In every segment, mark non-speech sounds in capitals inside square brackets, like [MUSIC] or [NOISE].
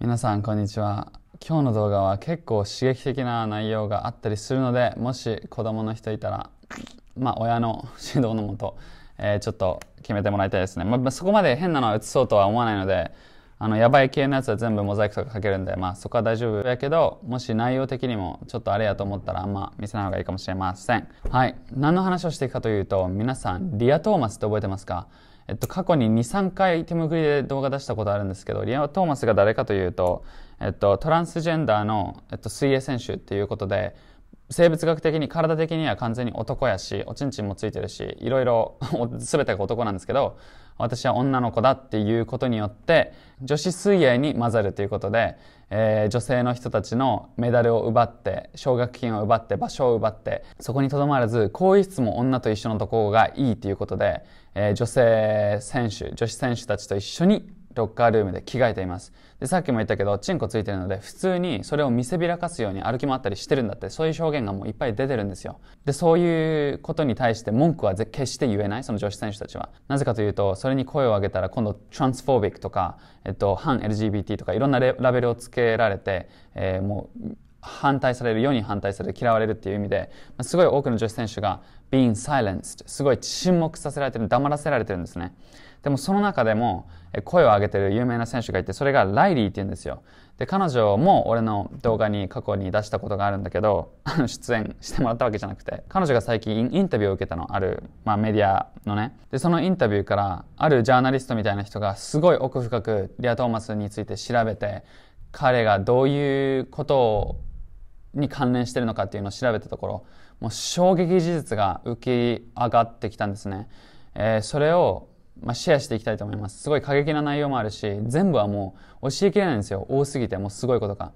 皆さんこんにちは今日の動画は結構刺激的な内容があったりするのでもし子供の人いたらまあ親の [LAUGHS] 指導のもと、えー、ちょっと決めてもらいたいですね、まあ、そこまで変なのは映そうとは思わないのであの、やばい系のやつは全部モザイクとかかけるんで、まあそこは大丈夫やけど、もし内容的にもちょっとあれやと思ったらあんま見せない方がいいかもしれません。はい。何の話をしていくかというと、皆さん、リアトーマスって覚えてますかえっと、過去に2、3回手むくりで動画出したことあるんですけど、リアトーマスが誰かというと、えっと、トランスジェンダーの、えっと、水泳選手っていうことで、生物学的に体的には完全に男やしおちんちんもついてるしいろいろ [LAUGHS] 全てが男なんですけど私は女の子だっていうことによって、女子水泳に混ざるということで、えー、女性の人たちのメダルを奪って、奨学金を奪って、場所を奪って、そこにとどまらず、更衣室も女と一緒のところがいいということで、えー、女性選手、女子選手たちと一緒にロッカールームで着替えています。で、さっきも言ったけど、チンコついてるので、普通にそれを見せびらかすように歩き回ったりしてるんだって、そういう表現がもういっぱい出てるんですよ。で、そういうことに対して文句は決して言えない、その女子選手たちは。なぜかというと、それに声を上げたら今度、トランスフォービックとか、えっと、反 LGBT とか、いろんなラベルをつけられて、えー、もう、反対される、世に反対される、嫌われるっていう意味で、すごい多くの女子選手が、being silenced すごい沈黙させられてる黙らせられてるんですねでもその中でも声を上げてる有名な選手がいてそれがライリーって言うんですよで彼女も俺の動画に過去に出したことがあるんだけど出演してもらったわけじゃなくて彼女が最近インタビューを受けたのある、まあ、メディアのねでそのインタビューからあるジャーナリストみたいな人がすごい奥深くリア・トーマスについて調べて彼がどういうことをに関連してるのかっていうのを調べたところもう衝撃事実が浮き上がってきたんですね、えー、それをまあ、シェアしていきたいと思います。すごい過激な内容もあるし、全部はもう教えきれないんですよ。多すぎて、もうすごいことが。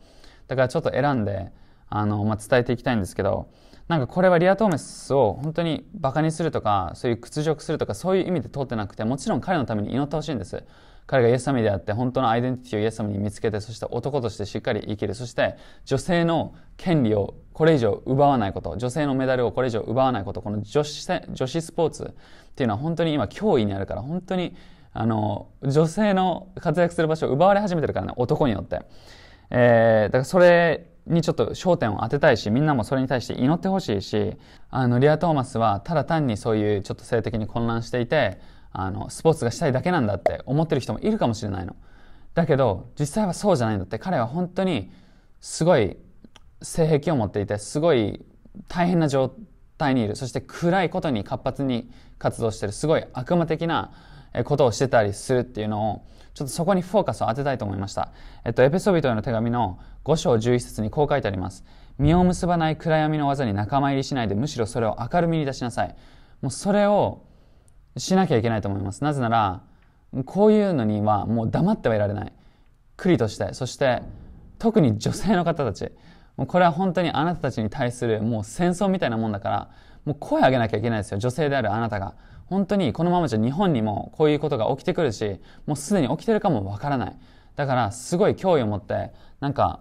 だからちょっと選んで、あの、まあ、伝えていきたいんですけど、なんかこれはリア・トーメスを本当にバカにするとか、そういう屈辱するとか、そういう意味で通ってなくて、もちろん彼のために祈ってほしいんです。彼がイエス様であって本当のアイデンティティをイエス様に見つけてそして男としてしっかり生きるそして女性の権利をこれ以上奪わないこと女性のメダルをこれ以上奪わないことこの女子女子スポーツっていうのは本当に今脅威にあるから本当にあの女性の活躍する場所を奪われ始めてるからね男によって、えー、だからそれにちょっと焦点を当てたいしみんなもそれに対して祈ってほしいしあのリア・トーマスはただ単にそういうちょっと性的に混乱していてあのスポーツがしたいだけなんだって思ってる人もいるかもしれないのだけど実際はそうじゃないんだって彼は本当にすごい性癖を持っていてすごい大変な状態にいるそして暗いことに活発に活動してるすごい悪魔的なことをしてたりするっていうのをちょっとそこにフォーカスを当てたいと思いました。えっと、エペソビトへの手紙の5章11節にこう書いてあります。実を結ばない暗闇の技に仲間入りしないで、むしろそれを明るみに出しなさい。もうそれをしなきゃいけないと思います。なぜなら、こういうのにはもう黙ってはいられない。クリとして、そして特に女性の方たち。これは本当にあなたたちに対するもう戦争みたいなもんだから、もう声上げなきゃいけないですよ。女性であるあなたが。本当にこのままじゃ日本にもこういうことが起きてくるし、もうすでに起きてるかもわからない。だからすごい脅威を持って、なんか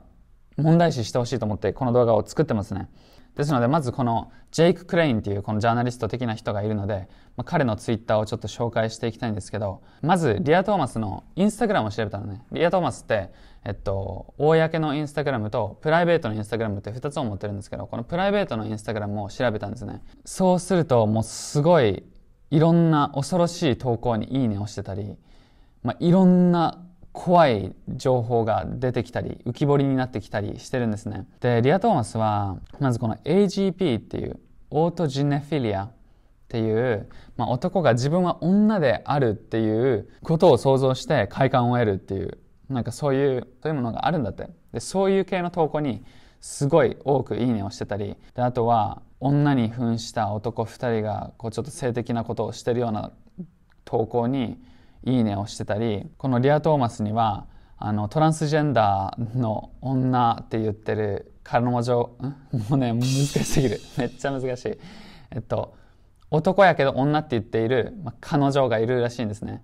問題視してほしいと思ってこの動画を作ってますね。ですのでまずこのジェイク・クレインっていうこのジャーナリスト的な人がいるので、まあ、彼のツイッターをちょっと紹介していきたいんですけどまずリア・トーマスのインスタグラムを調べたのねリア・トーマスってえっと公のインスタグラムとプライベートのインスタグラムって2つを持ってるんですけどこのプライベートのインスタグラムを調べたんですねそうするともうすごいいろんな恐ろしい投稿にいいねをしてたり、まあ、いろんな怖い情報が出てきたり浮き彫りになってきたりしてるんですねでリア・トーマスはまずこの AGP っていうオートジネフィリアっていう、まあ、男が自分は女であるっていうことを想像して快感を得るっていうなんかそういうそういうものがあるんだってでそういう系の投稿にすごい多くいいねをしてたりであとは女に扮した男2人がこうちょっと性的なことをしてるような投稿にいいねをしてたりこのリア・トーマスにはあのトランスジェンダーの女って言ってる彼女もうね難しすぎる [LAUGHS] めっちゃ難しいえっと男やけど女って言っている、まあ、彼女がいるらしいんですね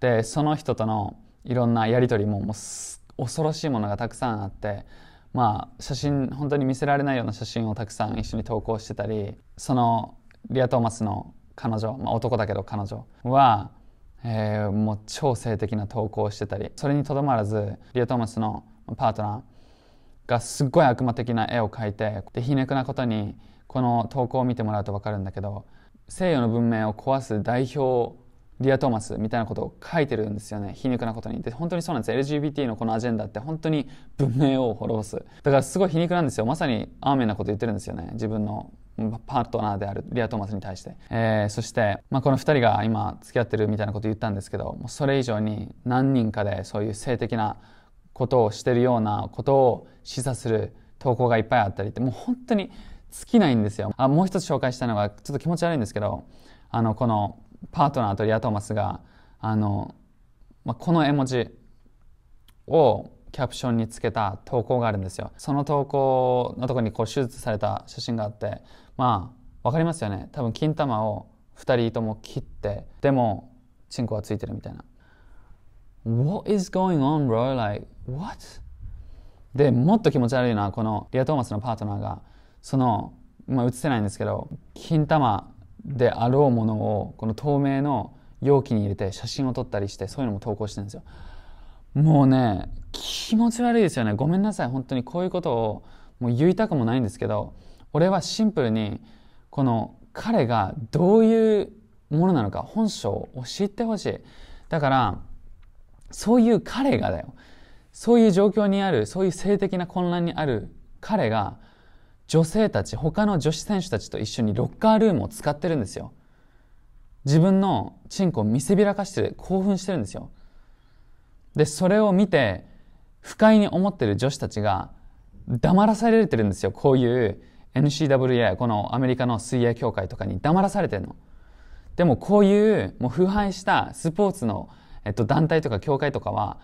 でその人とのいろんなやり取りももう恐ろしいものがたくさんあってまあ写真本当に見せられないような写真をたくさん一緒に投稿してたりそのリア・トーマスの彼女、まあ、男だけど彼女はえー、もう超性的な投稿をしてたりそれにとどまらずリア・トーマスのパートナーがすっごい悪魔的な絵を描いてで皮肉なことにこの投稿を見てもらうと分かるんだけど西洋の文明を壊す代表リア・トーマスみたいなことを書いてるんですよね皮肉なことにで本当にそうなんです LGBT のこのアジェンダって本当に文明を滅ぼすだからすごい皮肉なんですよまさにアーメンなこと言ってるんですよね自分のパートナーであるリア・トーマスに対して、えー、そして、まあ、この2人が今付き合ってるみたいなこと言ったんですけどもうそれ以上に何人かでそういう性的なことをしてるようなことを示唆する投稿がいっぱいあったりってもう本当に尽きないんですよあもう一つ紹介したのがちょっと気持ち悪いんですけどあのこのパートナーとリア・トーマスがあの、まあ、この絵文字をキャプションにつけた投稿があるんですよ。その投稿のとこにこう手術された写真があって、まあ、わかりますよね。多分、金玉を2人とも切って、でも、チンコはついてるみたいな。What is going on, bro? Like, what? で、もっと気持ち悪いのは、このリア・トーマスのパートナーが、その、まあ、映せないんですけど、金玉であろうものを、この透明の容器に入れて写真を撮ったりして、そういうのも投稿してるんですよ。もうね、気持ち悪いですよね。ごめんなさい。本当にこういうことをもう言いたくもないんですけど、俺はシンプルに、この彼がどういうものなのか、本性を教えてほしい。だから、そういう彼がだよ。そういう状況にある、そういう性的な混乱にある彼が、女性たち、他の女子選手たちと一緒にロッカールームを使ってるんですよ。自分のチンコを見せびらかして興奮してるんですよ。で、それを見て、不快に思ってる女子たちが黙らされてるんですよ。こういう NCWA、このアメリカの水泳協会とかに黙らされてるの。でもこういうもう腐敗したスポーツの、えっと、団体とか協会とかは、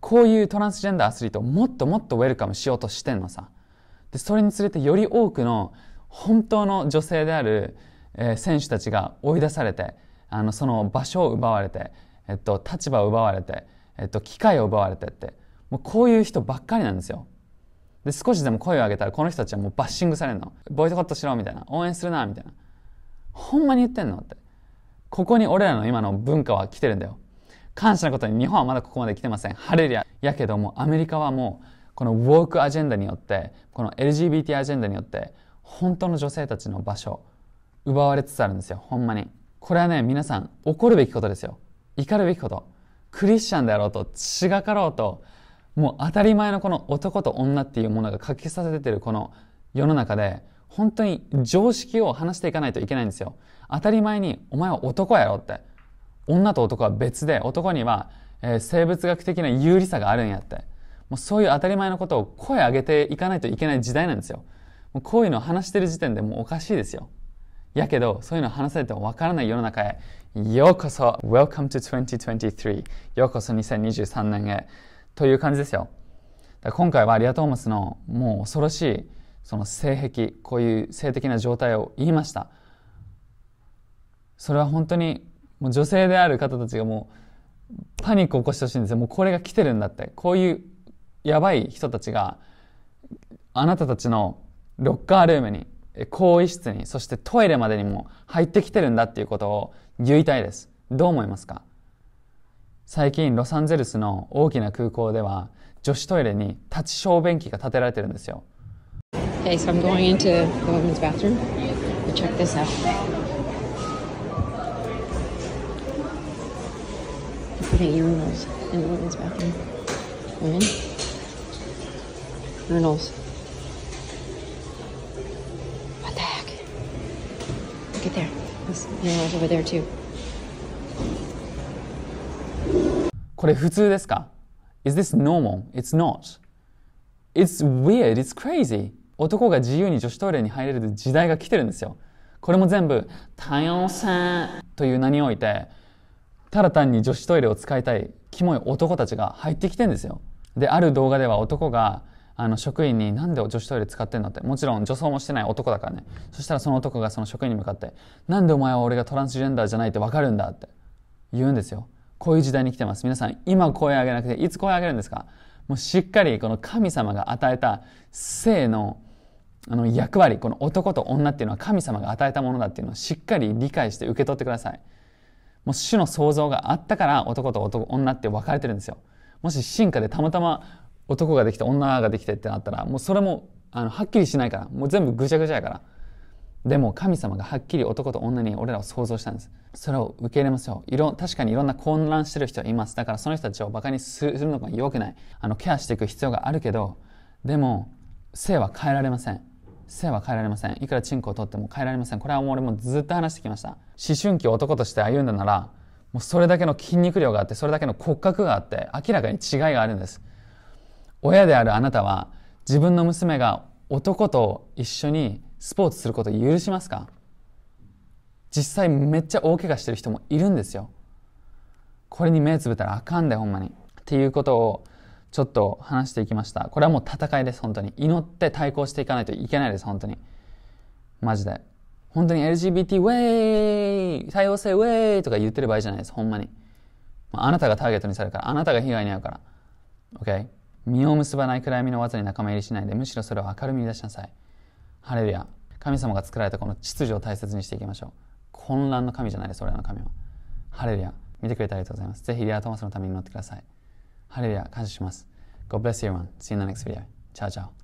こういうトランスジェンダーアスリートをもっともっとウェルカムしようとしてんのさ。で、それにつれてより多くの本当の女性である、えー、選手たちが追い出されて、あの、その場所を奪われて、えっと、立場を奪われて、えっと、機会を奪われてって、もうこういう人ばっかりなんですよ。で、少しでも声を上げたら、この人たちはもうバッシングされるの。ボイトコットしろ、みたいな。応援するな、みたいな。ほんまに言ってんのって。ここに俺らの今の文化は来てるんだよ。感謝のことに日本はまだここまで来てません。ハレリア。やけども、アメリカはもう、このウォークアジェンダによって、この LGBT アジェンダによって、本当の女性たちの場所、奪われつつあるんですよ。ほんまに。これはね、皆さん、怒るべきことですよ。怒るべきこと。クリスチャンであろうと違かろうともう当たり前のこの男と女っていうものがかけさせてるこの世の中で本当に常識を話していかないといけないんですよ。当たり前にお前は男やろって。女と男は別で男には、え生物学的な有利さがあるんやって。もうそういう当たり前のことを声上げていかないといけない時代なんですよ。もうこういうのを話してる時点でもうおかしいですよ。やけど、そういうの話されてもわからない世の中へようこそ Welcome to 2023ようこそ2023年へという感じですよ。今回はリア・トーマスのもう恐ろしいその性癖、こういう性的な状態を言いました。それは本当にもう女性である方たちがもうパニックを起こしてほしいんですよ。もうこれが来てるんだって。こういうやばい人たちがあなたたちのロッカールームに更衣室に、そしてトイレまでにも入ってきてるんだっていうことを言いたいです。どう思いますか最近、ロサンゼルスの大きな空港では、女子トイレに立ち小便器が建てられてるんですよ。Okay, so I'm going into the women's bathroom. Check this out. They're putting urinals in the women's bathroom. Women? Urinals. Look at there. t h e i s over there too. これ普通ですか ?Is this normal? It's not. It's weird. It's crazy. 男が自由に女子トイレに入れる時代が来てるんですよ。これも全部多様性という名において、ただ単に女子トイレを使いたいキモい男たちが入ってきてるんですよ。で、ある動画では男があの職員に「なんで女子トイレ使ってんの?」ってもちろん女装もしてない男だからねそしたらその男がその職員に向かって「なんでお前は俺がトランスジェンダーじゃないって分かるんだ」って言うんですよこういう時代に来てます皆さん今声上げなくていつ声上げるんですかもうしっかりこの神様が与えた性のあの役割この男と女っていうのは神様が与えたものだっていうのをしっかり理解して受け取ってくださいもう主の創造があったから男と女って分かれてるんですよもし進化でたまたま男ができて女ができてってなったらもうそれもあのはっきりしないからもう全部ぐちゃぐちゃやからでも神様がはっきり男と女に俺らを想像したんですそれを受け入れましょういろ確かにいろんな混乱してる人いますだからその人たちをバカにするのが良くないあのケアしていく必要があるけどでも性は変えられません性は変えられませんいくらチンコを取っても変えられませんこれはもう俺もずっと話してきました思春期を男として歩んだならもうそれだけの筋肉量があってそれだけの骨格があって明らかに違いがあるんです親であるあなたは自分の娘が男と一緒にスポーツすること許しますか実際めっちゃ大怪我してる人もいるんですよ。これに目つぶったらあかんでほんまに。っていうことをちょっと話していきました。これはもう戦いです本当に。祈って対抗していかないといけないです本当に。マジで。本当に LGBT ウェイ多様性ウェイとか言ってる場合じゃないですほんまに。あなたがターゲットにされるから、あなたが被害に遭うから。OK? 身を結ばない暗闇の技に仲間入りしないでむしろそれを明るみに出しなさいハレルヤ神様が作られたこの秩序を大切にしていきましょう混乱の神じゃないです俺らの神はハレルヤ見てくれてありがとうございますぜひリアトマスのために乗ってくださいハレルヤ感謝します God bless everyone see you in the next video ciao ciao